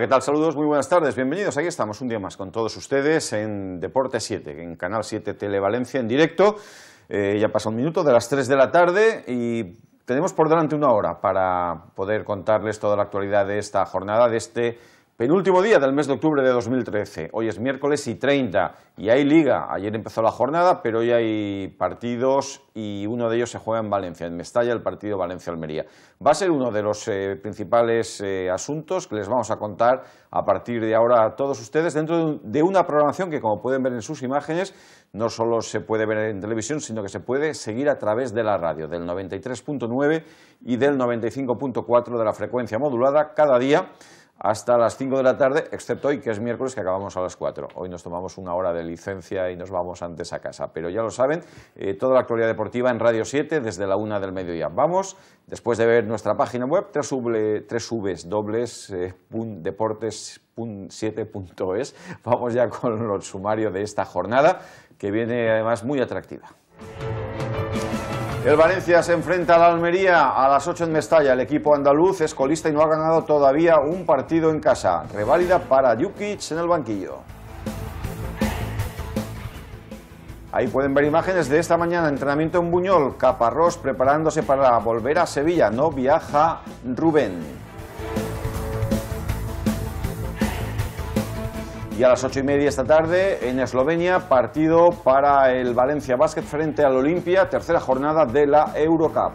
¿qué tal? Saludos, muy buenas tardes, bienvenidos. Aquí estamos un día más con todos ustedes en Deporte 7, en Canal 7 Televalencia en directo. Eh, ya pasa un minuto de las 3 de la tarde y tenemos por delante una hora para poder contarles toda la actualidad de esta jornada, de este Penúltimo día del mes de octubre de 2013. Hoy es miércoles y 30 y hay liga. Ayer empezó la jornada, pero hoy hay partidos y uno de ellos se juega en Valencia, en Mestalla, el partido Valencia-Almería. Va a ser uno de los eh, principales eh, asuntos que les vamos a contar a partir de ahora a todos ustedes dentro de una programación que, como pueden ver en sus imágenes, no solo se puede ver en televisión, sino que se puede seguir a través de la radio, del 93.9 y del 95.4 de la frecuencia modulada cada día hasta las 5 de la tarde, excepto hoy, que es miércoles, que acabamos a las 4. Hoy nos tomamos una hora de licencia y nos vamos antes a casa. Pero ya lo saben, eh, toda la actualidad deportiva en Radio 7 desde la 1 del mediodía. Vamos, después de ver nuestra página web, www.deportes7.es, eh, vamos ya con el sumario de esta jornada, que viene además muy atractiva. El Valencia se enfrenta a la Almería a las 8 en Mestalla. El equipo andaluz es colista y no ha ganado todavía un partido en casa. Reválida para Jukic en el banquillo. Ahí pueden ver imágenes de esta mañana, entrenamiento en Buñol, Caparrós preparándose para volver a Sevilla, no viaja Rubén. Y a las ocho y media esta tarde, en Eslovenia, partido para el Valencia Basket frente al Olimpia, tercera jornada de la Eurocup.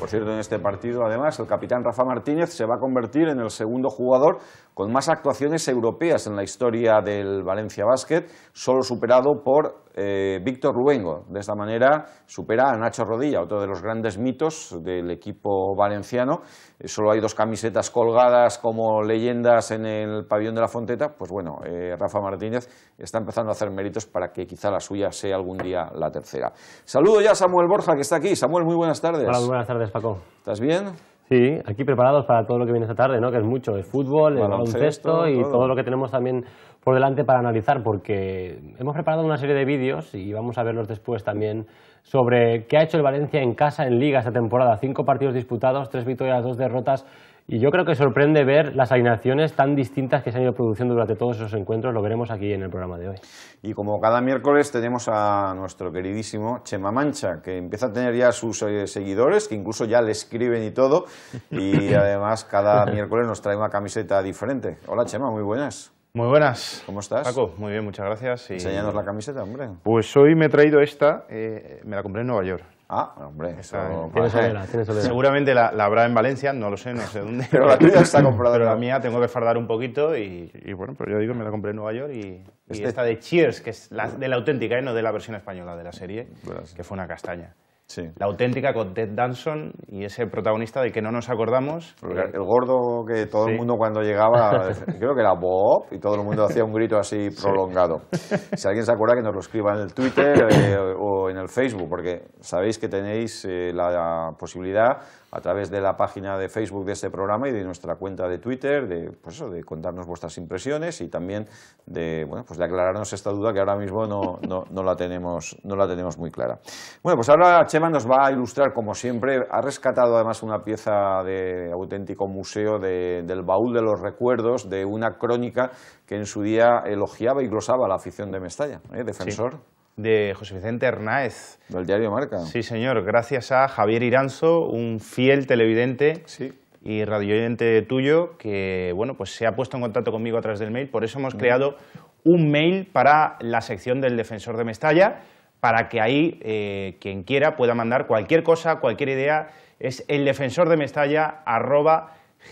Por cierto, en este partido, además, el capitán Rafa Martínez se va a convertir en el segundo jugador con más actuaciones europeas en la historia del Valencia Basket, solo superado por eh, Víctor Luengo. De esta manera supera a Nacho Rodilla, otro de los grandes mitos del equipo valenciano. Eh, solo hay dos camisetas colgadas como leyendas en el pabellón de la Fonteta. Pues bueno, eh, Rafa Martínez está empezando a hacer méritos para que quizá la suya sea algún día la tercera. Saludo ya a Samuel Borja, que está aquí. Samuel, muy buenas tardes. Hola, buenas tardes, Paco. ¿Estás bien? Sí, aquí preparados para todo lo que viene esta tarde, ¿no? que es mucho, es fútbol, el baloncesto y todo. lo que tenemos también por delante para analizar, porque hemos preparado una serie de vídeos y vamos a verlos después también sobre qué ha hecho el Valencia en casa en Liga esta temporada. Cinco partidos disputados, tres victorias, dos derrotas y yo creo que sorprende ver las alineaciones tan distintas que se han ido produciendo durante todos esos encuentros. Lo veremos aquí en el programa de hoy. Y como cada miércoles tenemos a nuestro queridísimo Chema Mancha, que empieza a tener ya sus eh, seguidores, que incluso ya le escriben y todo. Y además cada miércoles nos trae una camiseta diferente. Hola Chema, muy buenas. Muy buenas. ¿Cómo estás? Paco, muy bien, muchas gracias. Y... Enseñanos la camiseta, hombre. Pues hoy me he traído esta, eh, me la compré en Nueva York. Ah, hombre, Seguramente la, habrá en Valencia, no lo sé, no sé dónde. pero la está comprada. la mía tengo que fardar un poquito y, bueno, pero pues yo digo, me la compré en Nueva York y, este- esta de Cheers, que es la, de la auténtica, ¿eh? no de la versión española de la serie, que fue una castaña. La auténtica con Ted Danson y ese protagonista del que no nos acordamos. el gordo que todo el mundo cuando llegaba, creo que era Bob, y todo el mundo hacía un grito así prolongado. Si alguien se acuerda que nos lo escriba en el Twitter eh, o en el Facebook, porque sabéis que tenéis eh, la posibilidad a través de la página de Facebook de este programa y de nuestra cuenta de Twitter, de, pues de contarnos vuestras impresiones y también de, bueno, pues de aclararnos esta duda que ahora mismo no, la tenemos, muy clara. Bueno, pues ahora Chema nos va a ilustrar, como siempre, ha rescatado además una pieza de auténtico museo del baúl de los recuerdos, de una crónica que en su día elogiaba y glosaba la afición de Mestalla, ¿eh? defensor de José Vicente Hernáez. Del diario Marca. Sí, señor, gracias a Javier Iranzo, un fiel televidente y radioyente tuyo, que bueno, pues se ha puesto en contacto conmigo a través del mail. Por eso hemos creado un mail para la sección del Defensor de Mestalla, para que ahí eh, quien quiera pueda mandar cualquier cosa, cualquier idea. Es el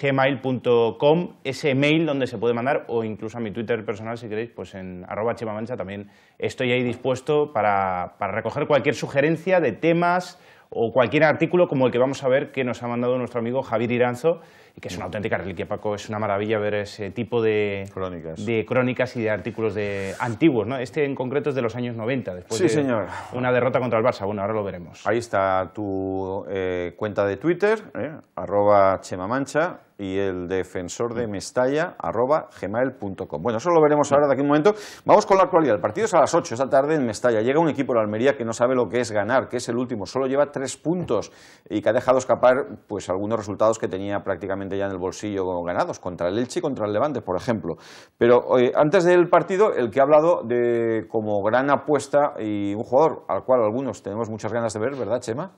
gmail.com, ese mail donde se puede mandar, o incluso a mi Twitter personal, si queréis, pues en arroba chimamancha también estoy ahí dispuesto para, para, recoger cualquier sugerencia de temas o cualquier artículo como el que vamos a ver que nos ha mandado nuestro amigo Javier Iranzo, que es una auténtica reliquia, Paco. Es una maravilla ver ese tipo de crónicas, de crónicas y de artículos de antiguos. ¿no? Este en concreto es de los años 90, después sí, de señor. una derrota contra el Barça. Bueno, ahora lo veremos. Ahí está tu eh, cuenta de Twitter, eh, arroba chemamancha, y el defensor de Mestalla, arroba gmail.com. Bueno, eso lo veremos ahora de aquí un momento. Vamos con la actualidad. El partido es a las 8 esta tarde en Mestalla. Llega un equipo de Almería que no sabe lo que es ganar, que es el último. Solo lleva tres puntos y que ha dejado escapar pues, algunos resultados que tenía prácticamente ya en el bolsillo ganados, contra el Elche y contra el Levante, por ejemplo. Pero eh, antes del partido, el que ha hablado de como gran apuesta y un jugador al cual algunos tenemos muchas ganas de ver, ¿verdad, Chema?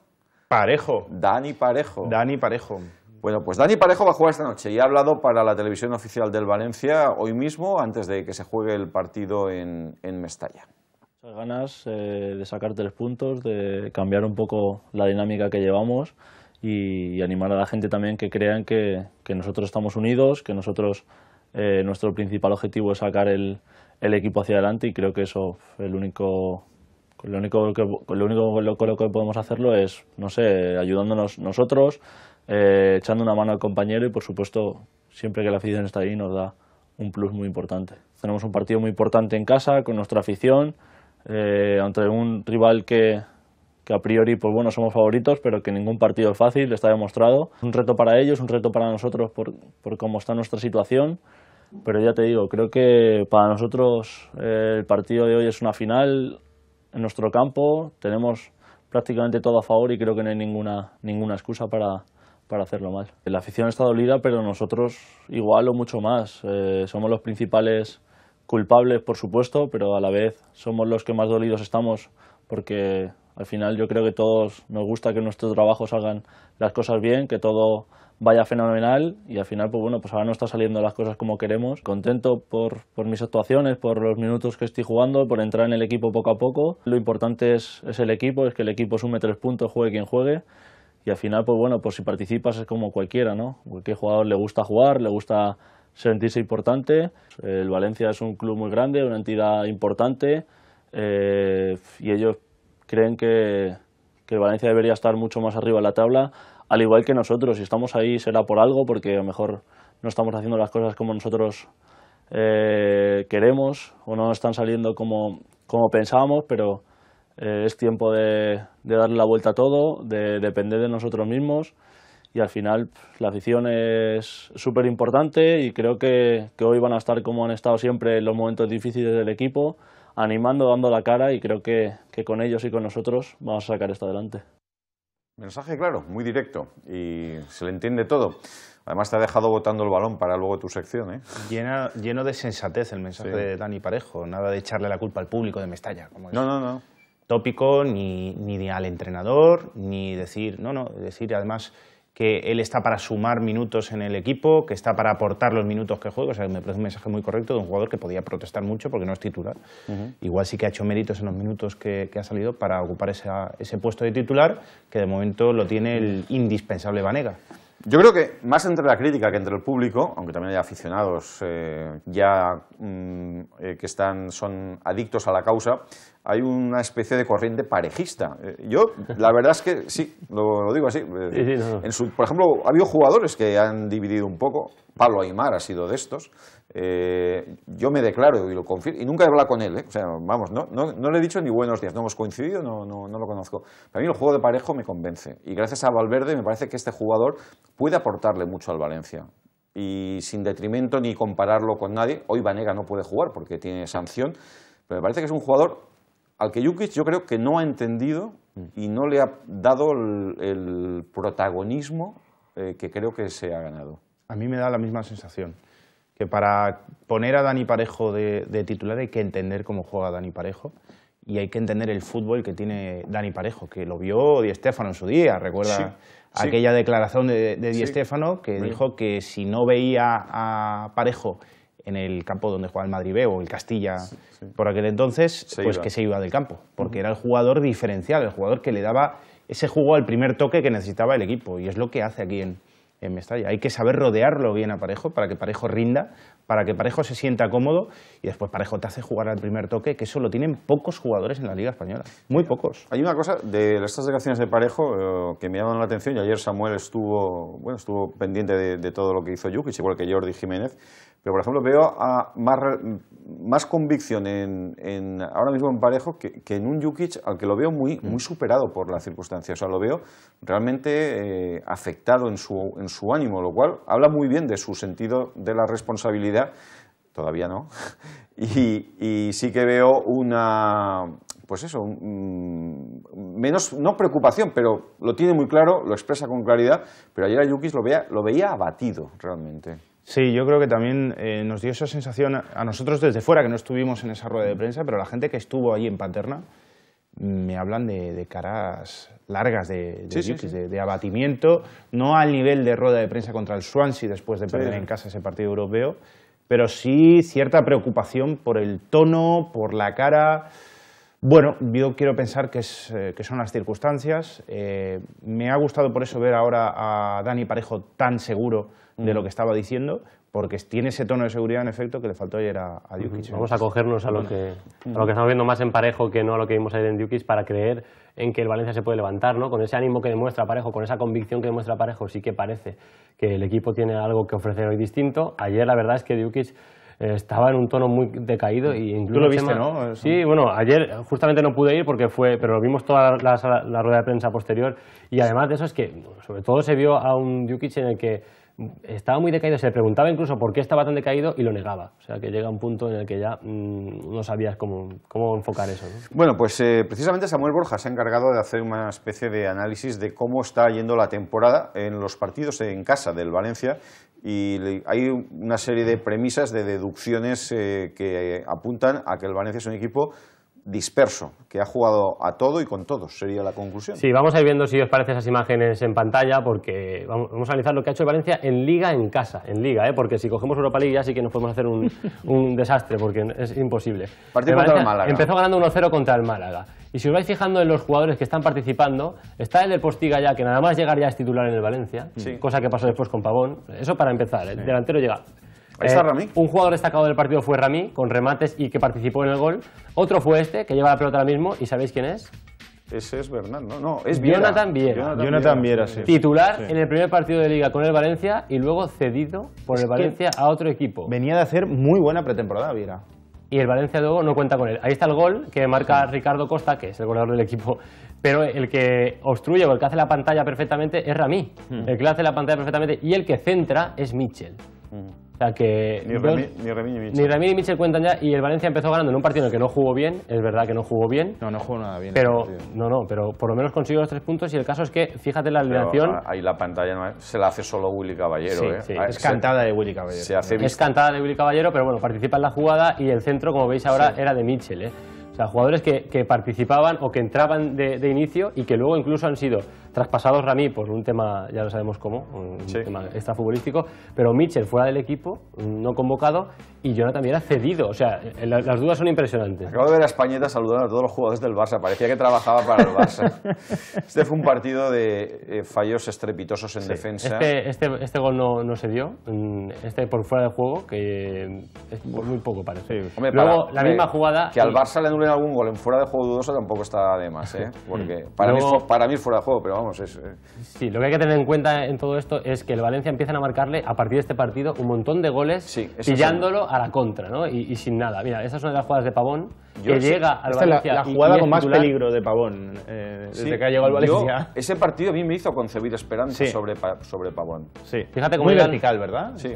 Parejo. Dani Parejo. Dani Parejo. Bueno, pues Dani Parejo va a jugar esta noche y ha hablado para la televisión oficial del Valencia hoy mismo, antes de que se juegue el partido en, en Mestalla. Hay ganas eh, de sacar tres puntos, de cambiar un poco la dinámica que llevamos y animar a la gente también que crean que, que nosotros estamos unidos, que nosotros eh, nuestro principal objetivo es sacar el, el, equipo hacia adelante y creo que eso el único lo único que, lo único lo que podemos hacerlo es no sé ayudándonos nosotros eh, echando una mano al compañero y por supuesto siempre que la afición está ahí nos da un plus muy importante tenemos un partido muy importante en casa con nuestra afición eh, ante un rival que que a priori, pues bueno, somos favoritos, pero que ningún partido es fácil, está demostrado. Un reto para ellos, un reto para nosotros por, por cómo está nuestra situación. Pero ya te digo, creo que para nosotros eh, el partido de hoy es una final en nuestro campo. Tenemos prácticamente todo a favor y creo que no hay ninguna, ninguna excusa para, para hacerlo mal. La afición está dolida, pero nosotros igual o mucho más. Eh, somos los principales culpables, por supuesto, pero a la vez somos los que más dolidos estamos porque al final yo creo que todos nos gusta que nuestro trabajo salgan las cosas bien, que todo vaya fenomenal y al final, pues bueno, pues ahora no está saliendo las cosas como queremos. Contento por, mis actuaciones, por los minutos que estoy jugando, por entrar en el equipo poco a poco. Lo importante es, el equipo, es que el equipo sume tres puntos, juegue quien juegue. Y al final, pues bueno, pues si participas es como cualquiera, ¿no? Cualquier jugador le gusta jugar, le gusta sentirse importante. El Valencia es un club muy grande, una entidad importante eh, y ellos creen que, Valencia debería estar mucho más arriba en la tabla, al igual que nosotros. Si estamos ahí será por algo, porque a lo mejor no estamos haciendo las cosas como nosotros eh, queremos o no están saliendo como, como pensábamos, pero eh, es tiempo de, darle la vuelta a todo, de depender de nosotros mismos y al final la afición es súper importante y creo que, que hoy van a estar como han estado siempre en los momentos difíciles del equipo animando, dando la cara y creo que, con ellos y con nosotros vamos a sacar esto adelante. Mensaje claro, muy directo y se le entiende todo. Además te ha dejado botando el balón para luego tu sección. ¿eh? lleno de sensatez el mensaje de Dani Parejo, nada de echarle la culpa al público de Mestalla. Como no, no, no. Tópico ni, ni al entrenador, ni decir, no, no, decir además que él está para sumar minutos en el equipo, que está para aportar los minutos que juega. O sea, me parece un mensaje muy correcto de un jugador que podía protestar mucho porque no es titular. Igual sí que ha hecho méritos en los minutos que, ha salido para ocupar ese puesto de titular, que de momento lo tiene el indispensable Vanega. Yo creo que más entre la crítica que entre el público, aunque también hay aficionados eh, ya mm, eh, que están, son adictos a la causa, hay una especie de corriente parejista. Eh, yo, la verdad es que sí, lo, digo así. Eh, por ejemplo, ha habido jugadores que han dividido un poco. Pablo Aymar ha sido de estos. Eh, yo me declaro y lo confirmo. Y nunca he hablado con él. O sea, vamos, no, no, le he dicho ni buenos días. No hemos coincidido, no, no, lo conozco. Para mí el juego de parejo me convence. Y gracias a Valverde me parece que este jugador puede aportarle mucho al Valencia y sin detrimento ni compararlo con nadie. Hoy Vanega no puede jugar porque tiene sanción, pero me parece que es un jugador al que Jukic yo creo que no ha entendido mm. y no le ha dado el, protagonismo eh, que creo que se ha ganado. A mí me da la misma sensación, que para poner a Dani Parejo de, titular hay que entender cómo juega Dani Parejo y hay que entender el fútbol que tiene Dani Parejo, que lo vio Di Stefano en su día, recuerda aquella declaración de, de Di que dijo que si no veía a Parejo en el campo donde jugaba el Madrid B o el Castilla por aquel entonces, pues que se iba del campo, porque era el jugador diferencial, el jugador que le daba ese juego al primer toque que necesitaba el equipo, y es lo que hace aquí en, en Mestalla. Hay que saber rodearlo bien a Parejo para que Parejo rinda, para que Parejo se sienta cómodo y después Parejo te hace jugar al primer toque, que eso lo tienen pocos jugadores en la Liga Española, muy pocos. Hay una cosa de estas declaraciones de Parejo eh, que me llaman la atención y ayer Samuel estuvo, bueno, estuvo pendiente de, todo lo que hizo Jukic, igual que Jordi Jiménez. Pero, por ejemplo, veo a más, más convicción en, ahora mismo en Parejo que, en un Jukic al que lo veo muy, mm. muy superado por las circunstancias. O sea, lo veo realmente eh, afectado en su, en su ánimo, lo cual habla muy bien de su sentido de la responsabilidad. Todavía no. Y, sí que veo una, pues eso, menos, no preocupación, pero lo tiene muy claro, lo expresa con claridad, pero ayer a Yukis lo veía, lo veía abatido realmente. Sí, yo creo que también eh, nos dio esa sensación a, nosotros desde fuera, que no estuvimos en esa rueda de prensa, pero la gente que estuvo allí en Paterna mm, me hablan de, caras largas de, abatimiento, no al nivel de rueda de prensa contra el Swansea después de perder en casa ese partido europeo, pero sí cierta preocupación por el tono, por la cara. Bueno, yo quiero pensar que, eh, son las circunstancias. Eh, me ha gustado por eso ver ahora a Dani Parejo tan seguro de lo que estaba diciendo, porque tiene ese tono de seguridad en efecto que le faltó ayer a, a Vamos a cogernos a lo, que, a lo que estamos viendo más en Parejo que no a lo que vimos ayer en Dukic para creer en que el Valencia se puede levantar, ¿no? Con ese ánimo que demuestra Parejo, con esa convicción que demuestra Parejo, sí que parece que el equipo tiene algo que ofrecer hoy distinto. Ayer la verdad es que Dukic eh, estaba en un tono muy decaído y incluso Tú lo viste, ¿no? Sí, bueno, ayer justamente no pude ir porque fue, pero lo vimos toda la, la, rueda de prensa posterior y además de eso es que sobre todo se vio a un Jukic en el que estaba muy decaído, se le preguntaba incluso por qué estaba tan decaído y lo negaba. O sea, que llega un punto en el que ya mm, no sabías cómo, enfocar eso. Bueno, pues eh, precisamente Samuel Borja se ha encargado de hacer una especie de análisis de cómo está yendo la temporada en los partidos en casa del Valencia y hay una serie de premisas, de deducciones eh, que apuntan a que el Valencia es un equipo disperso, que ha jugado a todo y con todos, sería la conclusión. Sí, vamos a ir viendo si os parece esas imágenes en pantalla, porque vamos a analizar lo que ha hecho Valencia en Liga en casa, en Liga, ¿eh? porque si cogemos Europa League ya sí que nos podemos hacer un, desastre, porque es imposible. contra el Málaga. Empezó ganando 1-0 contra el Málaga. Y si os vais fijando en los jugadores que están participando, está el del Postiga ya, que nada más llegar ya es titular en el Valencia, cosa que pasó después con Pavón. Eso para empezar, el ¿eh? delantero llega Ahí eh, Rami. Un jugador destacado del partido fue Rami, con remates y que participó en el gol. Otro fue este, que lleva la pelota ahora mismo, y ¿sabéis quién es? Ese es Bernal, ¿no? No, es Viera. Jonathan Viera. Jonathan, Titular en el primer partido de Liga con el Valencia y luego cedido por el Valencia a otro equipo. Venía de hacer muy buena pretemporada Viera. Y el Valencia luego no cuenta con él. Ahí está el gol que marca Ricardo Costa, que es el goleador del equipo. Pero el que obstruye o el que hace la pantalla perfectamente es Rami. Hmm. El que hace la pantalla perfectamente y el que centra es Mitchell. Hmm sea que ni, Remi, ni, y cuentan ya y el Valencia empezó ganando en un partido en el que no jugó bien, es verdad que no jugó bien. No, no jugó nada bien. Pero no, no, pero por lo menos consiguió los tres puntos y el caso es que fíjate la alineación. Ahí la pantalla se la hace solo Willy Caballero, ¿eh? ah, es cantada de Willy Caballero. es cantada de Willy Caballero, pero bueno, participa en la jugada y el centro, como veis ahora, era de Michel, ¿eh? O sea, jugadores que, participaban o que entraban de inicio y que luego incluso han sido Traspasados Rami por un tema, ya lo sabemos cómo, un tema extrafutbolístico, pero Mitchell fuera del equipo, no convocado, y Jonathan ha cedido. O sea, eh, las dudas son impresionantes. Acabo de ver a Españeta saludando a todos los jugadores del Barça, parecía que trabajaba para el Barça. este fue un partido de eh, fallos estrepitosos en defensa. Este, este, este, gol no, no, se dio, mm, este por fuera de juego, que es muy poco parece. Luego, la misma jugada... Que al Barça le anulen algún gol en fuera de juego dudoso tampoco está de más, ¿eh? porque para, mí, para mí es fuera de juego, pero vamos. Es, eh. Sí, lo que hay que tener en cuenta en todo esto es que el Valencia empiezan a marcarle a partir de este partido un montón de goles pillándolo a la contra ¿no? y, y sin nada. Mira, esa es una de las jugadas de Pavón que llega al Valencia. La, jugada con más peligro de Pavón eh, desde que ha llegado al Valencia. ese partido a mí me hizo concebir esperanza sobre, sobre Pavón. Sí. Fíjate cómo muy vertical, ¿verdad? Sí.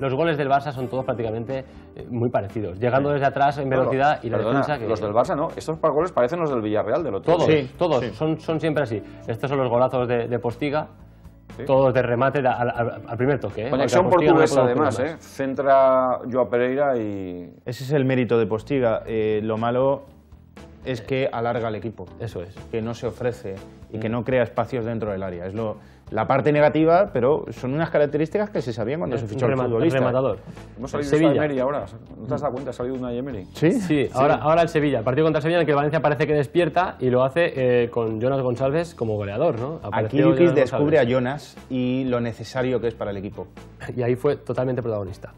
Los goles del Barça son todos prácticamente eh, muy parecidos, llegando desde atrás en velocidad y la defensa que los del Barça no, estos goles parecen los del Villarreal de otro. Todos, todos, son, son siempre así. Estos son los golazos de, de Postiga todo Todos de remate al, primer toque. ¿eh? Conexión portuguesa, además. ¿eh? Centra Joao Pereira y. Ese es el mérito de Postiga. Eh, lo malo es que alarga el equipo. Eso es. Que no se ofrece y que no crea espacios dentro del área. Es lo la parte negativa, pero son unas características que se sabían cuando se fichó el futbolista. ¿eh? rematador. Hemos salido Sevilla. de Emery ahora, ¿no te has dado cuenta? Ha salido una Emery. ¿Sí? Sí, ahora, ahora el Sevilla, el partido contra Sevilla en el que Valencia parece que despierta y lo hace eh, con Jonas González como goleador, ¿no? Aquí Lukis descubre a Jonas y lo necesario que es para el equipo. Y ahí fue totalmente protagonista.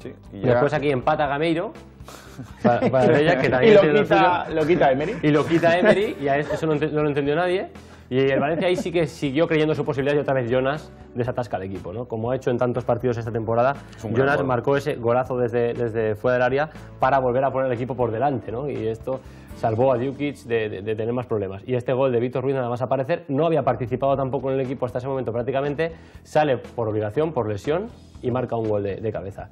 Sí, y Después aquí empata Gameiro para, ella, que y lo quita, lo, quita Emery. Y lo quita Emery, y a eso, no lo entendió nadie. Y el Valencia ahí sí que siguió creyendo su posibilidad y otra vez Jonas desatasca al equipo, ¿no? Como ha hecho en tantos partidos esta temporada, Jonas marcó ese golazo desde, desde fuera del área para volver a poner el equipo por delante, ¿no? Y esto salvó a Djukic de, de, tener más problemas. Y este gol de Víctor Ruiz, nada más aparecer, no había participado tampoco en el equipo hasta ese momento prácticamente, sale por obligación, por lesión y marca un gol de cabeza.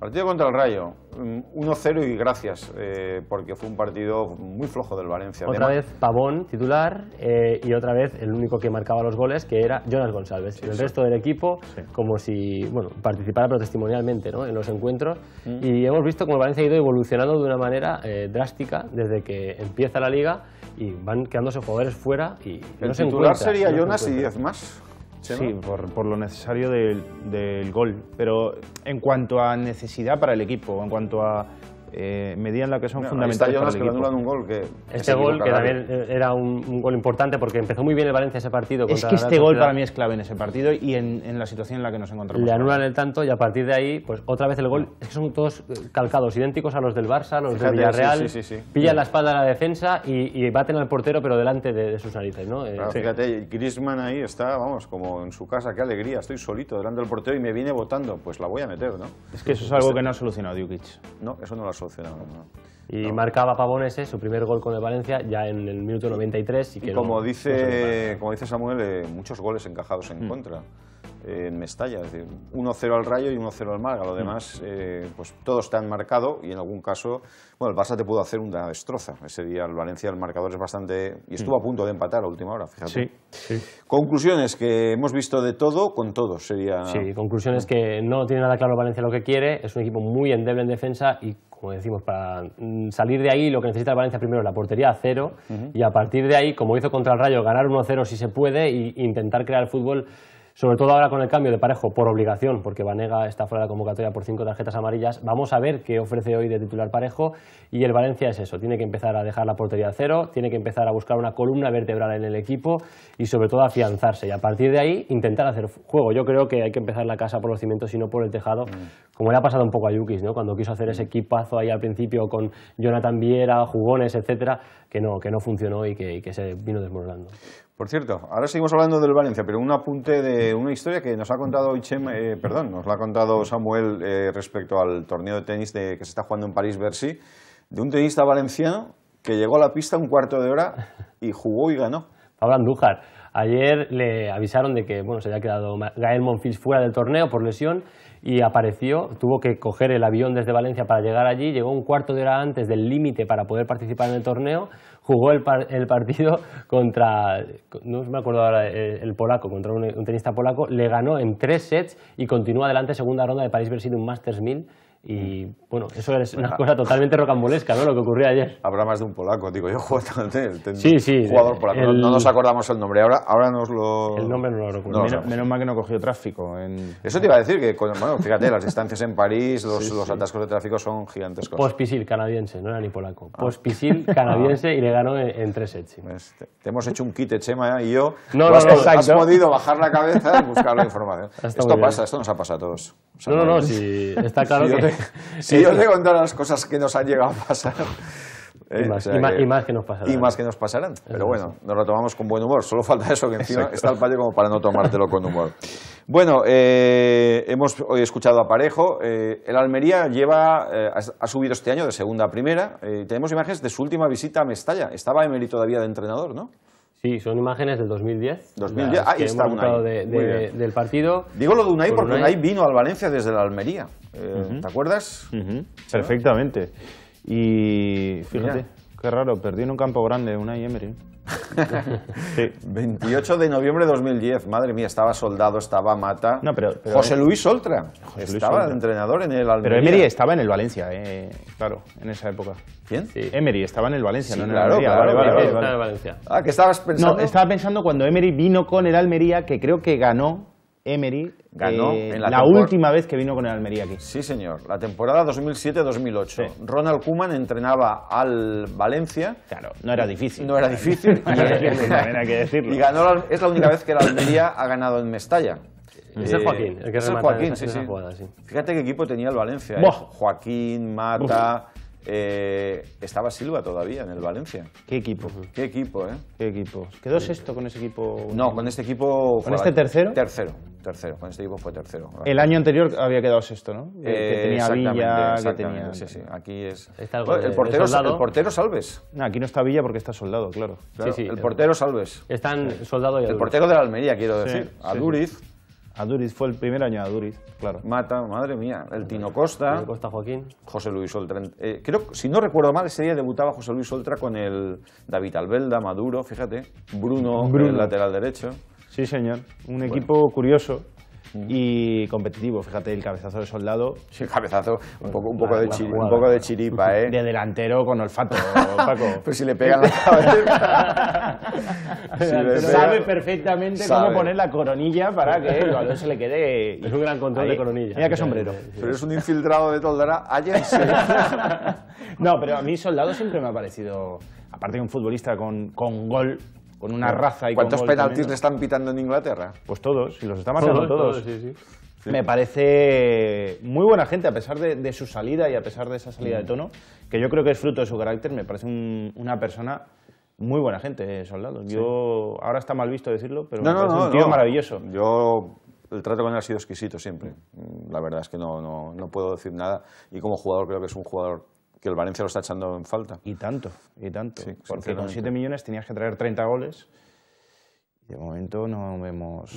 Partido contra el Rayo, 1-0 mm, y gracias, eh, porque fue un partido muy flojo del Valencia. Otra vez Pavón titular eh, y otra vez el único que marcaba los goles, que era Jonas González. el resto del equipo, como si bueno, participara testimonialmente ¿no? en los encuentros. Mm. Y hemos visto como el Valencia ha ido evolucionando de una manera eh, drástica desde que empieza la liga y van quedándose jugadores fuera y el titular sería Jonas y 10 más. Sí, por, por, lo necesario del, gol. Pero en cuanto a necesidad para el equipo, en cuanto a eh, medida la que son fundamentales. Está para el equipo. un gol que, este gol, que también era un, gol importante porque empezó muy bien el Valencia ese partido. Es que este gol para mí es clave en ese partido y en, la situación en la que nos encontramos. Le anulan el tanto y a partir de ahí, pues otra vez el gol. Es que son todos eh, calcados, idénticos a los del Barça, los de del Villarreal. Sí, pillan la espalda a la defensa y, baten al portero, pero delante de, sus narices. ¿no? Eh, fíjate, Grisman ahí está, vamos, como en su casa, qué alegría, estoy solito delante del portero y me viene votando, pues la voy a meter, ¿no? Es que eso es algo que no ha solucionado Djukic No, eso no lo ha y marcaba Pavones su primer gol con el Valencia, ya en el minuto 93. Y, como, dice, como dice Samuel, eh, muchos goles encajados en mm. contra en Mestalla, es decir, 1-0 al Rayo y 1-0 al Marga, lo mm. demás, eh, pues todo está marcado y en algún caso, bueno, el Barça te pudo hacer una destroza, ese día el Valencia el marcador es bastante, y estuvo mm. a punto de empatar a última hora, fíjate. Sí, Conclusiones que hemos visto de todo con todo sería... Sí, conclusiones que no tiene nada claro Valencia lo que quiere, es un equipo muy endeble en defensa y como decimos, para mm, salir de ahí lo que necesita el Valencia primero es la portería a cero y a partir de ahí, como hizo contra el Rayo, ganar 1-0 si se puede e intentar crear fútbol sobre todo ahora con el cambio de parejo por obligación, porque Vanega está fuera de la convocatoria por cinco tarjetas amarillas, vamos a ver qué ofrece hoy de titular parejo y el Valencia es eso, tiene que empezar a dejar la portería a cero, tiene que empezar a buscar una columna vertebral en el equipo y sobre todo afianzarse y a partir de ahí intentar hacer juego. Yo creo que hay que empezar la casa por los cimientos y no por el tejado, mm. como le ha pasado un poco a Yukis, ¿no? cuando quiso hacer ese equipazo ahí al principio con Jonathan Viera, Jugones, etcétera, que no, que no funcionó y que, y que se vino desmoronando. Por cierto, ahora seguimos hablando del Valencia, pero un apunte de una historia que nos ha contado eh, perdón, nos ha contado Samuel eh, respecto al torneo de tenis de, que se está jugando en París-Bercy, de un tenista valenciano que llegó a la pista un cuarto de hora y jugó y ganó. Pablo Andújar. Ayer le avisaron de que bueno, se había quedado Gael Monfils fuera del torneo por lesión y apareció, tuvo que coger el avión desde Valencia para llegar allí, llegó un cuarto de hora antes del límite para poder participar en el torneo, jugó el, partido contra, no me acuerdo ahora, el, polaco, contra un, tenista polaco, le ganó en tres sets y continúa adelante segunda ronda de París-Bercy un Masters 1000 y mm. bueno, eso es una cosa totalmente rocambolesca, ¿no? Lo que ocurrió ayer. Habrá más de un polaco, digo yo, el sí, jugador polaco. no nos acordamos el nombre, ahora, ahora nos lo. El nombre no lo recuerdo. menos, mal que no cogió tráfico. Eso te iba a decir que, bueno, fíjate, las distancias en París, los, atascos de tráfico son gigantescos. Pospisil canadiense, no era ni polaco. Ah. Pospisil ah. canadiense y le ganó en, tres sets. Pues te, hemos hecho un kit, Chema, y yo. No, pues no, no, has, podido bajar la cabeza y buscar la información. Esto pasa, esto nos ha pasado a todos. no, no, no, está claro que si yo le contara las cosas que nos han llegado a pasar. Eh, y, más, que, nos pasarán. Pero bueno, nos lo tomamos con buen humor. Solo falta eso que encima está el palle como para no tomártelo con humor. Bueno, eh, hemos escuchado a Parejo. Eh, el Almería lleva, eh, ha subido este año de segunda a primera. tenemos imágenes de su última visita a Mestalla. Estaba Emery todavía de entrenador, ¿no? Sí, son imágenes del 2010. 2010, ahí está Unai. De, del partido. Digo lo de Unai porque Unai, vino al Valencia desde la Almería. Eh, ¿Te acuerdas? Perfectamente. Y fíjate, qué raro, perdí en un campo grande Unai Emery. 28 de noviembre de 2010, madre mía, estaba soldado, estaba mata. No, pero, José Luis Oltra estaba entrenador en el Almería. Pero Emery estaba en el Valencia, eh, claro, en esa época. ¿Quién? Emery estaba en el Valencia, no en el Almería. Ah, que estabas pensando. estaba pensando cuando Emery vino con el Almería, que creo que ganó Emery ganó eh, en la, última vez que vino con el Almería aquí. Sí, señor. La temporada 2007-2008. Ronald Koeman entrenaba al Valencia. Claro, no era difícil. No era difícil. que Y ganó, es la única vez que el Almería ha ganado en Mestalla. Es eh, Joaquín, es Joaquín, Fíjate qué equipo tenía el Valencia. Eh. Joaquín, Mata, eh, estaba Silva todavía en el Valencia. ¿Qué equipo? ¿Qué equipo, ¿eh? ¿Qué equipo? ¿Quedó sexto con ese equipo? No, con este equipo... ¿Con este tercero? Tercero, tercero. Con este equipo fue tercero. El año anterior había quedado sexto, ¿no? Eh, tenía Villa, aquí es... el, portero, portero Salves. aquí no está Villa porque está Soldado, claro. el portero Salves. Están Soldado El portero de la Almería, quiero decir. Aduriz Aduriz fue el primer año de Aduriz, claro. Mata, madre mía, el Tino Costa. Costa Joaquín. José Luis Oltra. Eh, creo, si no recuerdo mal, ese día debutaba José Luis Oltra con el David Albelda, Maduro, fíjate. Bruno, el lateral derecho. Sí, señor. Un equipo curioso y competitivo. Fíjate, el cabezazo de soldado. Sí, cabezazo, un poco, un poco, de, chiripa, ¿eh? De delantero con olfato, Paco. pues si le pegan la cabeza. sabe perfectamente cómo poner la coronilla para que el se le quede. Es un gran control de coronilla. Mira qué sombrero. Pero es un infiltrado de Toldara ayer no, pero a mí soldado siempre me ha parecido, aparte de un futbolista con, con gol con una raza y ¿Cuántos penaltis le están pitando en Inglaterra? Pues todos, y los está marcando todos. Me parece muy buena gente, a pesar de, su salida y a pesar de esa salida de tono, que yo creo que es fruto de su carácter, me parece una persona muy buena gente, eh, soldado. Yo, ahora está mal visto decirlo, pero es me parece un tío maravilloso. Yo, el trato con él ha sido exquisito siempre. La verdad es que no, no, puedo decir nada. Y como jugador creo que es un jugador que el Valencia lo está echando en falta. Y tanto, y tanto. porque con 7 millones tenías que traer 30 goles. Y de momento no vemos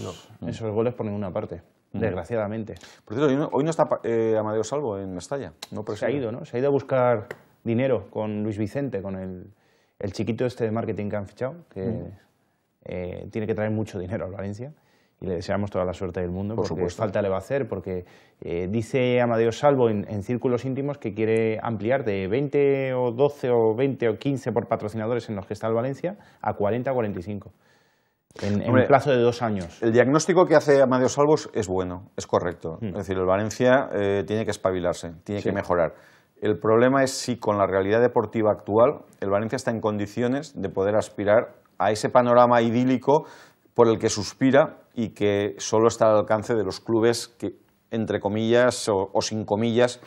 esos goles por ninguna parte. Desgraciadamente. Por cierto, hoy no, está eh, Amadeo Salvo en Mestalla. No se ha ido, ¿no? Se ha ido a buscar dinero con Luis Vicente, con el, el chiquito este de marketing que han fichado, que mm. eh, tiene que traer mucho dinero al Valencia y le deseamos toda la suerte del mundo, Por supuesto. falta le va a hacer, porque eh, dice Amadeo Salvo en, círculos íntimos que quiere ampliar de 20 o 12 o 20 o 15 por patrocinadores en los que está el Valencia a 40 o 45. En, en, un plazo de dos años. El diagnóstico que hace Amadeo Salvos es bueno, es correcto. Hmm. Es decir, el Valencia eh, tiene que espabilarse, tiene que mejorar. El problema es si con la realidad deportiva actual el Valencia está en condiciones de poder aspirar a ese panorama idílico por el que suspira y que solo está al alcance de los clubes que, entre comillas o, sin comillas,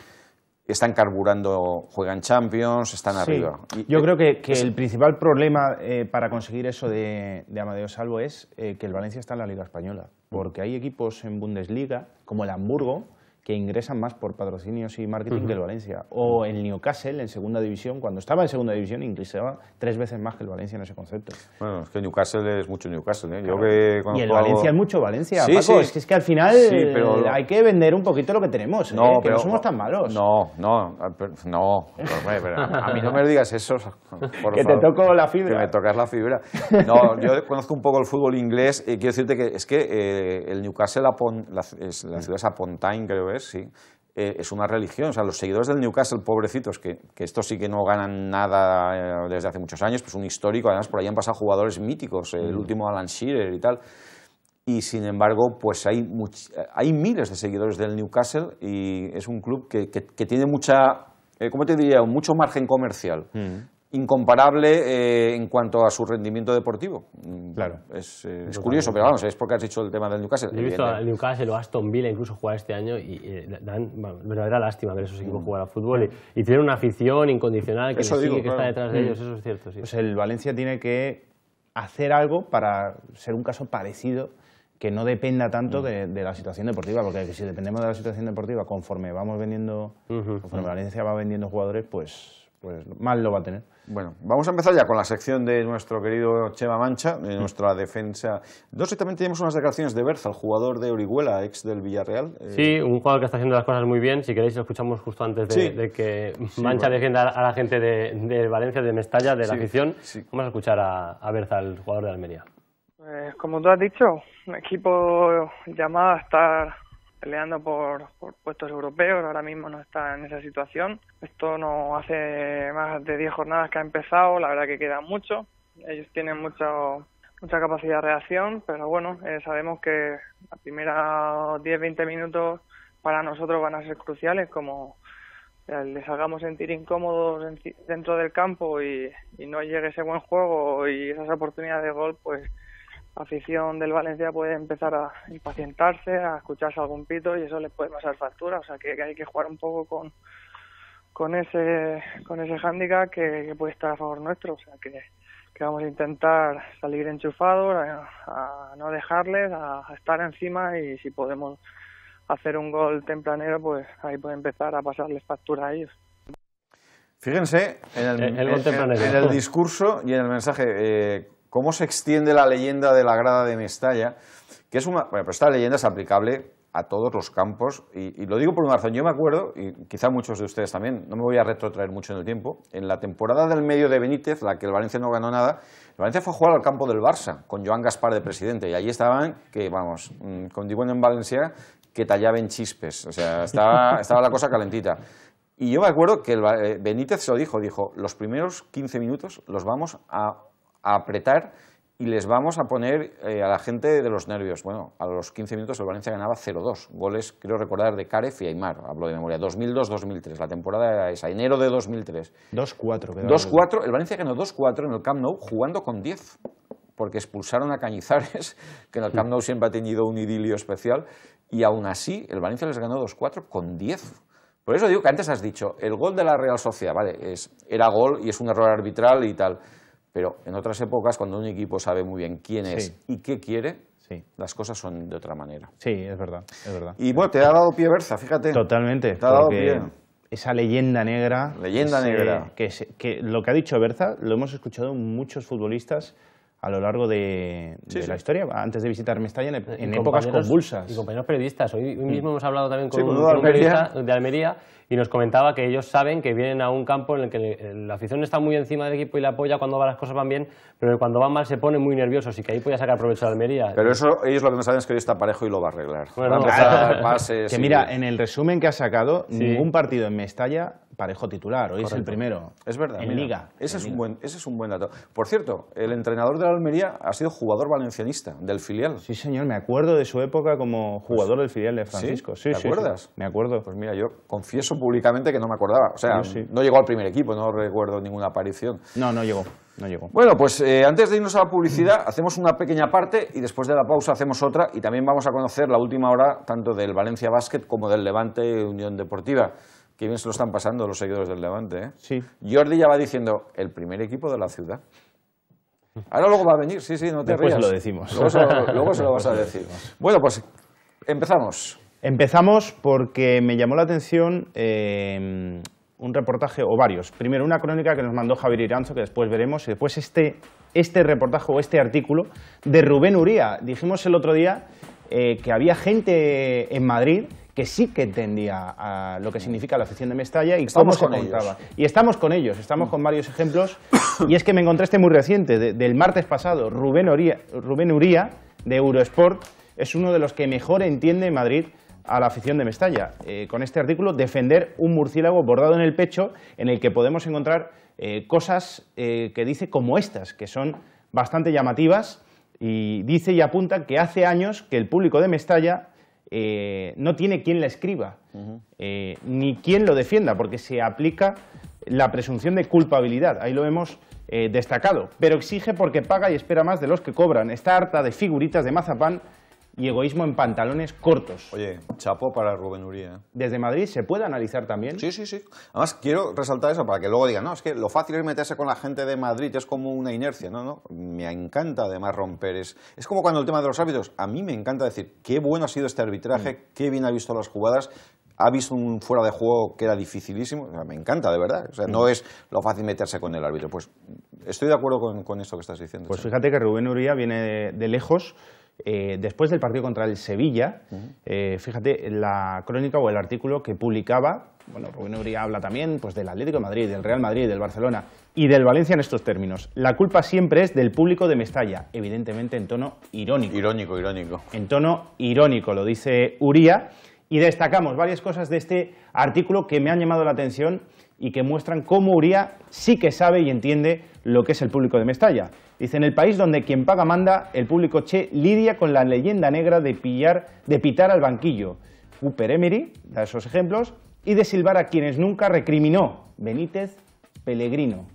están carburando, juegan Champions, están arriba. Yo creo que, el principal problema eh, para conseguir eso de, de Amadeo Salvo es eh, que el Valencia está en la Liga Española, porque hay equipos en Bundesliga, como el Hamburgo, que ingresan más por patrocinios y marketing que el Valencia. O el Newcastle en segunda división, cuando estaba en segunda división, ingresaba tres veces más que el Valencia en ese concepto. Bueno, es que Newcastle es mucho Newcastle. ¿eh? y el Valencia es mucho Valencia. Sí, Es, que, al final hay que vender un poquito lo que tenemos, no, ¿eh? que no somos tan malos. No, no, ah, no. a mí no me digas eso. que te toco la fibra. Que me tocas la fibra. No, yo conozco un poco el fútbol inglés y quiero decirte que es que eh, el Newcastle, la, ciudad es Apontine, creo, es, sí. Eh, es una religión. sea, los seguidores del Newcastle, pobrecitos, que, que estos sí que no ganan nada eh, desde hace muchos años, pues un histórico, además por ahí han pasado jugadores míticos, el último Alan Shearer y tal. Y sin embargo, pues hay, hay miles de seguidores del Newcastle y es un club que, tiene mucha, eh, ¿cómo te diría?, mucho margen comercial incomparable eh, en cuanto a su rendimiento deportivo. Mm, claro. Es, eh, curioso, pero vamos, es porque has dicho el tema del Newcastle. he visto al Newcastle o Aston Villa incluso jugar este año y eh, dan bueno, verdadera lástima ver esos equipos mm. jugar al fútbol y, tienen una afición incondicional que, está detrás de ellos, mm. eso es cierto. Sí. Pues el Valencia tiene que hacer algo para ser un caso parecido que no dependa tanto de, la situación deportiva, porque si dependemos de la situación deportiva conforme vamos vendiendo, conforme Valencia va vendiendo jugadores, pues pues mal lo va a tener. Bueno, vamos a empezar ya con la sección de nuestro querido Chema Mancha, de nuestra defensa. Dos, también tenemos unas declaraciones de Berza, el jugador de Orihuela, ex del Villarreal. Eh, sí, un jugador que está haciendo las cosas muy bien. Si queréis, lo escuchamos justo antes de, que Mancha bueno. a la gente de, Valencia, de Mestalla, de la afición. Vamos a escuchar a, Berza, el jugador de Almería. Eh, como tú has dicho, un equipo llamado a estar peleando por, por, puestos europeos, ahora mismo no está en esa situación. Esto no hace más de 10 jornadas que ha empezado, la verdad que queda mucho. Ellos tienen mucho, mucha capacidad de reacción, pero bueno, eh, sabemos que ...las primeras 10-20 minutos para nosotros van a ser cruciales, como les hagamos sentir incómodos dentro del campo y, y no llegue ese buen juego y esas oportunidades de gol, pues afición del Valencia puede empezar a impacientarse, a escucharse algún pito y eso les puede pasar factura. O sea que, hay que jugar un poco con, con ese con ese hándicap que, puede estar a favor nuestro. O sea que, vamos a intentar salir enchufados, a, no dejarles, a, estar encima y si podemos hacer un gol tempranero, pues ahí puede empezar a pasarles factura a ellos. Fíjense en el, eh, discurso y en el mensaje. Eh, cómo se extiende la leyenda de la grada de Mestalla, que es una... Bueno, pero pues esta leyenda es aplicable a todos los campos, y, lo digo por una razón, yo me acuerdo, y quizá muchos de ustedes también, no me voy a retrotraer mucho en el tiempo, en la temporada del medio de Benítez, la que el Valencia no ganó nada, el Valencia fue a jugar al campo del Barça, con Joan Gaspar de presidente, y allí estaban, que vamos, mm, con digo en Valencia, que tallaban chispes, o sea, estaba, estaba la cosa calentita. Y yo me acuerdo que el eh, Benítez se lo dijo, dijo, los primeros 15 minutos los vamos a a apretar y les vamos a poner eh, a la gente de los nervios. Bueno, a los 15 minutos el Valencia ganaba 0-2. Goles, creo recordar, de Caref y Aymar, hablo de memoria. 2002-2003, la temporada era esa, enero de 2003. 2-4. 2-4, el Valencia ganó 2-4 en el Camp Nou jugando con 10 porque expulsaron a Cañizares, que en el Camp Nou siempre ha tenido un idilio especial, y aún así el Valencia les ganó 2-4 con 10. Por eso digo que antes has dicho, el gol de la Real Sociedad, vale, es, era gol y es un error arbitral y tal, pero en otras épocas, cuando un equipo sabe muy bien quién es y qué quiere, sí. las cosas son de otra manera. Sí, es verdad, es verdad. Y bueno, te ha dado pie Berza, fíjate. Totalmente. ha dado Esa leyenda negra. Leyenda negra. Que, que, lo que ha dicho Berza lo hemos escuchado muchos futbolistas a lo largo de, la historia, antes de visitar Mestalla, en, épocas convulsas. Y compañeros periodistas, hoy, mm. mismo hemos hablado también con, de Almería y nos comentaba que ellos saben que vienen a un campo en el que la afición está muy encima del equipo y la apoya cuando van, las cosas van bien, pero cuando van mal se ponen muy nerviosos y que ahí puede sacar provecho de Almería. Pero eso ellos lo que no saben es que hoy está parejo y lo va a arreglar. Que mira, en el resumen que ha sacado, ningún partido en Mestalla parejo titular, hoy es el primero. Es verdad. En Liga. Ese, es Un buen, ese es un buen dato. Por cierto, el entrenador de la Almería ha sido jugador valencianista del filial. Sí, señor, me acuerdo de su época como pues, jugador del filial de Francisco. ¿Sí? sí sí acuerdas? me acuerdo. Pues mira, yo confieso públicamente que no me acordaba. O sea, no llegó al primer equipo, no recuerdo ninguna aparición. No, no llegó. No llegó. Bueno, pues eh, antes de irnos a la publicidad, hacemos una pequeña parte y después de la pausa hacemos otra y también vamos a conocer la última hora tanto del Valencia Basket como del Levante Unión Deportiva. Qué bien se lo están pasando los seguidores del Levante. ¿eh? Sí. Jordi ya va diciendo, el primer equipo de la ciudad. Ahora luego va a venir, sí, sí, no te Después rías. se lo decimos. Luego se lo, vas a decir. Bueno, pues empezamos. Empezamos porque me llamó la atención eh, un reportaje, o varios. Primero, una crónica que nos mandó Javier Iranzo, que después veremos, y después este, este reportaje o este artículo de Rubén Uría. Dijimos el otro día eh, que había gente en Madrid que sí que entendía a ah, lo que significa la afición de Mestalla y cómo se contaba. Y estamos con ellos, estamos con varios ejemplos. Y es que me encontré este muy reciente, del martes pasado, Rubén, Uría, Rubén de Eurosport, es uno de los que mejor entiende Madrid a la afición de Mestalla. Eh, con este artículo, defender un murciélago bordado en el pecho, en el que podemos encontrar eh, cosas eh, que dice como estas, que son bastante llamativas, y dice y apunta que hace años que el público de Mestalla eh, no tiene quien la escriba, eh, ni quien lo defienda, porque se aplica la presunción de culpabilidad. Ahí lo hemos eh, destacado. Pero exige porque paga y espera más de los que cobran. Está harta de figuritas de mazapán y egoísmo en pantalones cortos. Oye, chapo para Rubén Uría. ¿eh? Desde Madrid se puede analizar también. Sí, sí, sí. Además, quiero resaltar eso para que luego digan, no, es que lo fácil es meterse con la gente de Madrid, es como una inercia. No, no, me encanta además romper. Es, como cuando el tema de los árbitros, a mí me encanta decir, qué bueno ha sido este arbitraje, mm. qué bien ha visto las jugadas, ha visto un fuera de juego que era dificilísimo. me encanta, de verdad. O sea, no mm. es lo fácil meterse con el árbitro. Pues estoy de acuerdo con, con esto que estás diciendo. Pues fíjate que Rubén Uría viene de lejos eh, después del partido contra el Sevilla, eh, fíjate la crónica o el artículo que publicaba, bueno, Rubén Uría habla también pues, del Atlético de Madrid, del Real Madrid, del Barcelona y del Valencia en estos términos. La culpa siempre es del público de Mestalla, evidentemente en tono irónico. Irónico, irónico. En tono irónico, lo dice Uría. Y destacamos varias cosas de este artículo que me han llamado la atención y que muestran cómo Uría sí que sabe y entiende lo que es el público de Mestalla. Dice, en el país donde quien paga manda, el público che lidia con la leyenda negra de, pillar, de pitar al banquillo. Cooper Emery da esos ejemplos, y de silbar a quienes nunca recriminó, Benítez Pellegrino.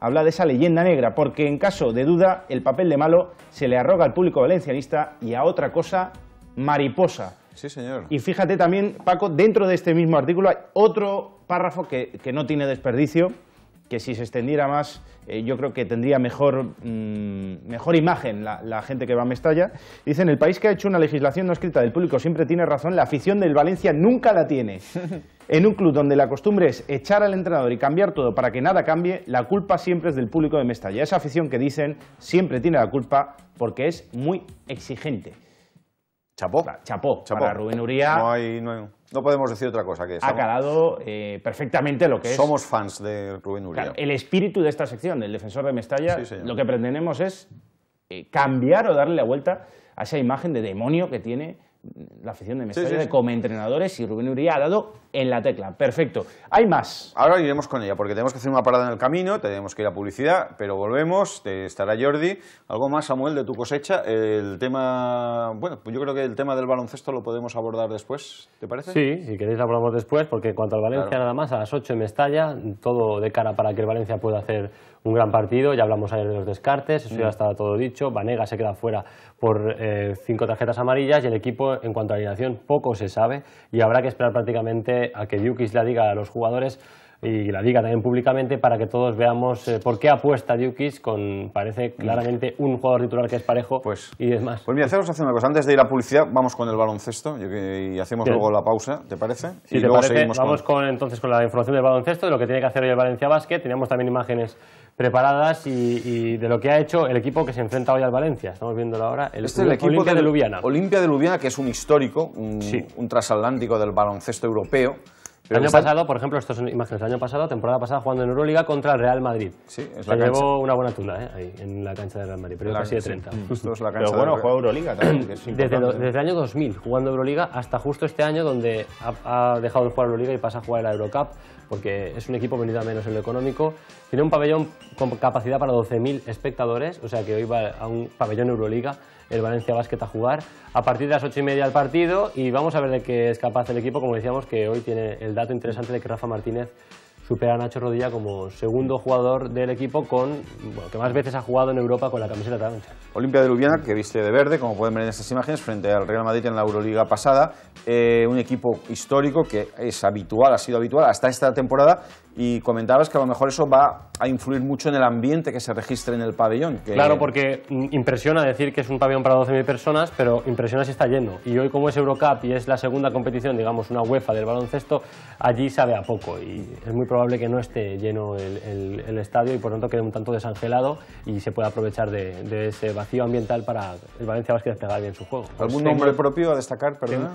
Habla de esa leyenda negra, porque en caso de duda el papel de malo se le arroga al público valencianista y a otra cosa, mariposa. Sí, señor. Y fíjate también, Paco, dentro de este mismo artículo hay otro párrafo que, que no tiene desperdicio, que si se extendiera más, eh, yo creo que tendría mejor, mm, imagen la, gente que va a Mestalla. Dicen, el país que ha hecho una legislación no escrita del público siempre tiene razón, la afición del Valencia nunca la tiene. En un club donde la costumbre es echar al entrenador y cambiar todo para que nada cambie, la culpa siempre es del público de Mestalla. Esa afición que dicen siempre tiene la culpa porque es muy exigente. Chapó. Chapó. Para Rubén Uría. No, podemos decir otra cosa que eso. Ha calado eh, perfectamente lo que es. Somos fans de Rubén Uría. el espíritu de esta sección, del defensor de Mestalla, lo que pretendemos es eh, cambiar o darle la vuelta a esa imagen de demonio que tiene la afición de Mestalla como entrenadores y Rubén Uri ha dado en la tecla. Perfecto. Hay más. Ahora iremos con ella porque tenemos que hacer una parada en el camino, tenemos que ir a publicidad, pero volvemos, estará Jordi. Algo más, Samuel, de tu cosecha. El tema, bueno, pues yo creo que el tema del baloncesto lo podemos abordar después, ¿te parece? Sí, si queréis abordamos después porque en cuanto al Valencia nada más, a las 8 en Mestalla, todo de cara para que el Valencia pueda hacer un gran partido, ya hablamos ayer de los descartes, eso ya mm. está todo dicho, Vanega se queda fuera por eh, cinco tarjetas amarillas y el equipo en cuanto a alineación poco se sabe y habrá que esperar prácticamente a que Yukis la diga a los jugadores y la diga también públicamente para que todos veamos eh, por qué apuesta yukis con, parece claramente, un jugador titular que es parejo pues, y demás. Pues mira, hacemos una cosa. Antes de ir a publicidad, vamos con el baloncesto y hacemos luego la pausa, ¿te parece? Si y parece, seguimos vamos con... entonces con la información del baloncesto, de lo que tiene que hacer hoy el Valencia Basket. Teníamos también imágenes preparadas y, de lo que ha hecho el equipo que se enfrenta hoy al Valencia. Estamos viéndolo ahora. El, este es equipo Olimpia de, Lubiana Olimpia de Lubiana que es un histórico, un, un trasatlántico del baloncesto europeo. El año pasado, por ejemplo, estas son imágenes. El año pasado, temporada pasada, jugando en Euroliga contra el Real Madrid. Sí, es la Se llevó una buena tunda eh, ahí, en la cancha del Real Madrid, pero casi de 30. pero bueno, juega Euroliga también, desde, desde, el año 2000, jugando Euroliga, hasta justo este año, donde ha, dejado de jugar Euroliga y pasa a jugar la Eurocup, porque es un equipo venido a menos en lo económico. Tiene un pabellón con capacidad para 12.000 espectadores, o sea que hoy va a un pabellón Euroliga el Valencia Basket a jugar. A partir de las ocho y media del partido y vamos a ver de qué es capaz el equipo, como decíamos, que hoy tiene el dato interesante de que Rafa Martínez supera a Nacho Rodilla como segundo jugador del equipo con, que más veces ha jugado en Europa con la camiseta la Olimpia de Ljubljana, que viste de verde, como pueden ver en estas imágenes, frente al Real Madrid en la Euroliga pasada. Eh, un equipo histórico que es habitual, ha sido habitual hasta esta temporada, y comentabas que a lo mejor eso va a influir mucho en el ambiente que se registre en el pabellón. Claro, porque impresiona decir que es un pabellón para 12.000 personas, pero impresiona si está lleno. Y hoy como es Eurocup y es la segunda competición, digamos, una UEFA del baloncesto, allí sabe a poco y es muy probable que no esté lleno el, estadio y por lo tanto quede un tanto desangelado y se pueda aprovechar de, ese vacío ambiental para el Valencia Basket pegar bien su juego. ¿Algún nombre propio a destacar, perdona?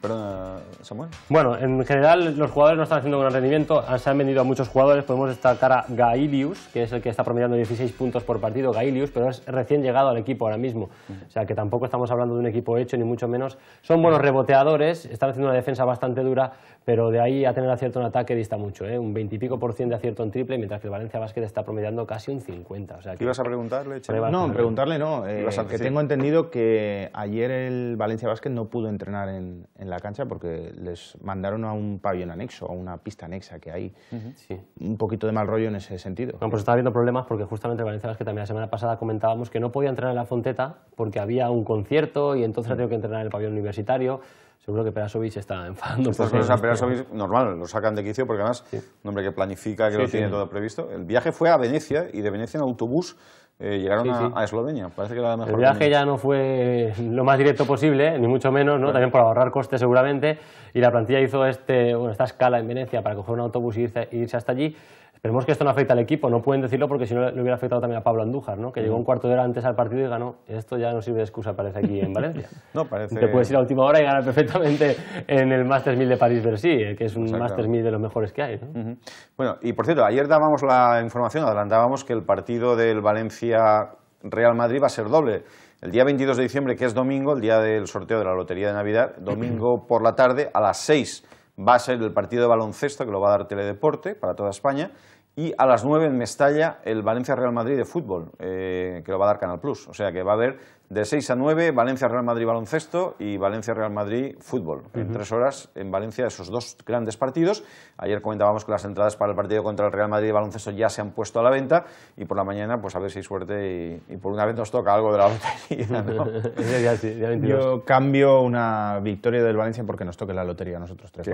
Perdona, Samuel. Bueno, en general los jugadores no están haciendo un gran rendimiento, han vendido a muchos jugadores. Podemos destacar a Gailius, que es el que está promediando 16 puntos por partido. Gailius, pero es recién llegado al equipo ahora mismo. O sea que tampoco estamos hablando de un equipo hecho, ni mucho menos. Son buenos reboteadores, están haciendo una defensa bastante dura, pero de ahí a tener acierto en ataque dista mucho, ¿eh? un 20 por ciento de acierto en triple, mientras que el Valencia Basket está promediando casi un 50. O ¿Ibas a preguntarle, No, preguntarle no, eh, que tengo entendido que ayer el Valencia Basket no pudo entrenar en, la cancha porque les mandaron a un pabellón anexo, a una pista anexa que hay. sí. Un poquito de mal rollo en ese sentido. Bueno, pues estaba habiendo problemas porque justamente el Valencia Basket también la semana pasada comentábamos que no podía entrenar en la Fonteta porque había un concierto y entonces uh que entrenar en el pabellón universitario seguro que Perasovic está enfadado. Estas cosas a Perasovic, normal, lo sacan de quicio porque además, un hombre que planifica, que lo tiene todo previsto. El viaje fue a Venecia y de Venecia en autobús eh, llegaron a, Eslovenia. Parece que era mejor El viaje ya no fue lo más directo posible, ni mucho menos, ¿no? también por ahorrar costes seguramente. Y la plantilla hizo este, esta escala en Venecia para coger un autobús e irse hasta allí. Esperemos que esto no afecta al equipo, no pueden decirlo porque si no le hubiera afectado también a Pablo Andújar, ¿no? que llegó un mm. cuarto de hora antes al partido y ganó. Esto ya no sirve de excusa, parece, aquí en Valencia. no, parece... Te puedes ir a última hora y ganar perfectamente en el Masters 1000 de París-Bercy, eh, que es un Masters 1000 de los mejores que hay. Bueno, y por cierto, ayer dábamos la información, adelantábamos que el partido del Valencia-Real Madrid va a ser doble. El día 22 de diciembre, que es domingo, el día del sorteo de la Lotería de Navidad, domingo por la tarde a las 6 va a ser el partido de baloncesto que lo va a dar Teledeporte para toda España y a las 9 en Mestalla el Valencia Real Madrid de fútbol, eh, que lo va a dar Canal Plus. O sea que va a haber de 6 a 9, Valencia-Real Madrid baloncesto y Valencia-Real Madrid fútbol. En tres horas en Valencia esos dos grandes partidos. Ayer comentábamos que las entradas para el partido contra el Real Madrid baloncesto ya se han puesto a la venta y por la mañana pues a ver si hay suerte y, por una vez nos toca algo de la lotería. Yo cambio una victoria del Valencia porque nos toque la lotería nosotros tres. Qué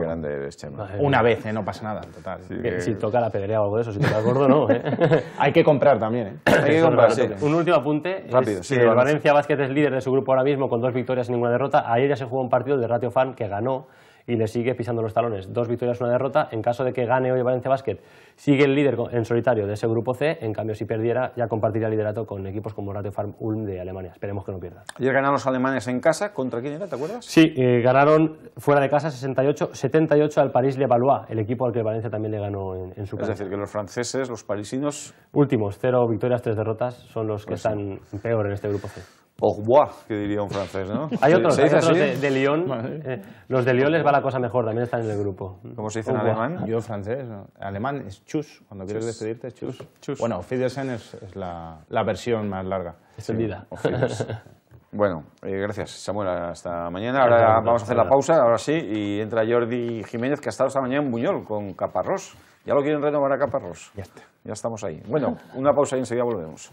Una vez, ¿eh? no pasa nada, total. Si toca la pedería o algo de eso, si toca gordo no. hay que comprar también. ¿eh? Hay que comprar, Un último apunte. Rápido, sí, Valencia es líder de su grupo ahora mismo con dos victorias y ninguna derrota. Ayer ya se jugó un partido de Ratio Fan que ganó y le sigue pisando los talones. Dos victorias, una derrota. En caso de que gane hoy Valencia Basket, sigue el líder en solitario de ese grupo C. En cambio, si perdiera, ya compartiría liderato con equipos como Ratio Farm Ulm de Alemania. Esperemos que no pierda. Ayer ganaron los alemanes en casa. ¿Contra quién era? ¿Te acuerdas? Sí, eh, ganaron fuera de casa 68-78 al Paris Le el equipo al que Valencia también le ganó en, su casa. Es decir, que los franceses, los parisinos. Últimos, cero victorias, tres derrotas, son los que pues están peor en este grupo C. Au que diría un francés, ¿no? Hay otros, hay de, Lyon. Eh, los de Lyon les va la cosa mejor, también están en el grupo. ¿Cómo se dice en alemán? Yo francés. Alemán es chus. Cuando quieres despedirte chus. Bueno, Auf es, la, versión más larga. Extendida. Bueno, eh, gracias Samuel, hasta mañana. Ahora vamos a hacer la pausa, ahora sí, y entra Jordi Jiménez, que ha estado esta mañana en Buñol con Caparrós. Ya lo quieren renovar a Caparrós. Ya está. Ya estamos ahí. Bueno, una pausa y enseguida volvemos.